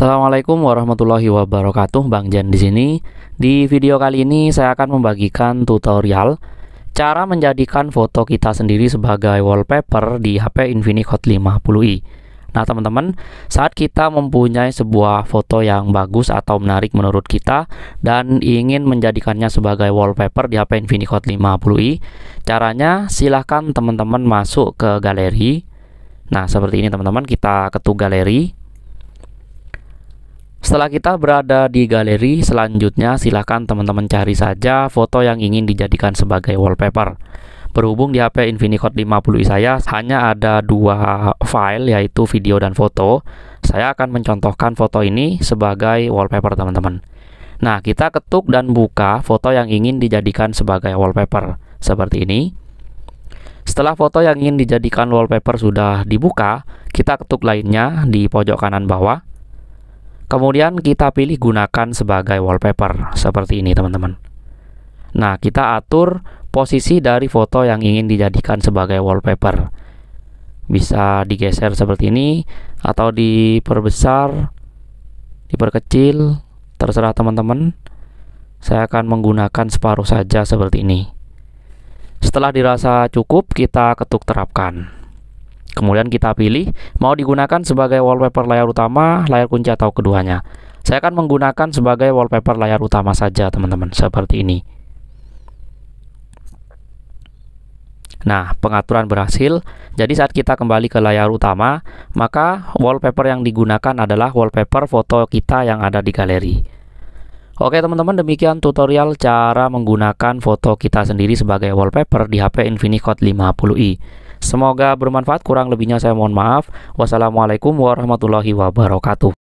Assalamualaikum warahmatullahi wabarakatuh, Bang Jan di sini. Di video kali ini saya akan membagikan tutorial cara menjadikan foto kita sendiri sebagai wallpaper di HP Infinix Hot 50i. Nah, teman-teman, saat kita mempunyai sebuah foto yang bagus atau menarik menurut kita dan ingin menjadikannya sebagai wallpaper di HP Infinix Hot 50i, caranya silahkan teman-teman masuk ke galeri. Nah, seperti ini teman-teman, kita ketuk galeri. Setelah kita berada di galeri, selanjutnya silakan teman-teman cari saja foto yang ingin dijadikan sebagai wallpaper. Berhubung di HP Infinicode 50 saya hanya ada dua file yaitu video dan foto, saya akan mencontohkan foto ini sebagai wallpaper teman-teman. Nah, kita ketuk dan buka foto yang ingin dijadikan sebagai wallpaper seperti ini. Setelah foto yang ingin dijadikan wallpaper sudah dibuka, kita ketuk lainnya di pojok kanan bawah. Kemudian kita pilih gunakan sebagai wallpaper seperti ini teman-teman. Nah, kita atur posisi dari foto yang ingin dijadikan sebagai wallpaper. Bisa digeser seperti ini atau diperbesar, diperkecil, terserah teman-teman. Saya akan menggunakan separuh saja seperti ini. Setelah dirasa cukup, kita ketuk terapkan. Kemudian kita pilih mau digunakan sebagai wallpaper layar utama, layar kunci atau keduanya. Saya akan menggunakan sebagai wallpaper layar utama saja, teman-teman, seperti ini. Nah, pengaturan berhasil. Jadi saat kita kembali ke layar utama, maka wallpaper yang digunakan adalah wallpaper foto kita yang ada di galeri. Oke teman-teman demikian tutorial cara menggunakan foto kita sendiri sebagai wallpaper di HP Infinicot 50i. Semoga bermanfaat, kurang lebihnya saya mohon maaf. Wassalamualaikum warahmatullahi wabarakatuh.